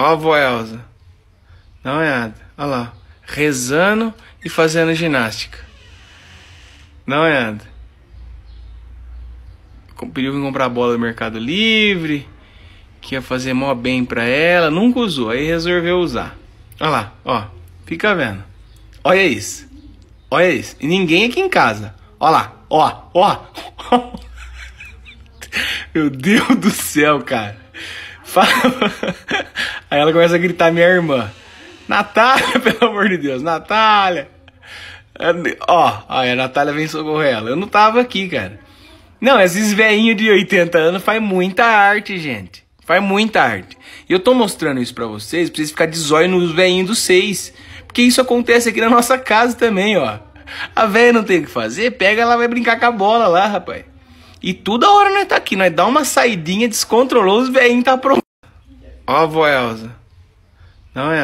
Ó a avó Elza. Dá uma olhada. Olha lá. Rezando e fazendo ginástica. Dá uma olhada. Pediu pra comprar bola no Mercado Livre. Que ia fazer mó bem pra ela. Nunca usou. Aí resolveu usar. Olha lá. Ó. Fica vendo. Olha isso. Olha isso. E ninguém aqui em casa. Olha lá. Ó. Ó. Meu Deus do céu, cara. Fala. Aí ela começa a gritar, minha irmã. Natália, pelo amor de Deus, Natália! Ó, aí a Natália vem socorrer ela. Eu não tava aqui, cara. Não, esses velhinhos de 80 anos faz muita arte, gente. Faz muita arte. E eu tô mostrando isso pra vocês, pra vocês ficarem de zóio nos velhinhos dos seis. Porque isso acontece aqui na nossa casa também, ó. A velha não tem o que fazer, pega ela vai brincar com a bola lá, rapaz. E toda hora nós tá aqui, nós dá uma saidinha, descontrolou, os velhinhos tá pronto. Ó, vó Elza. Não é?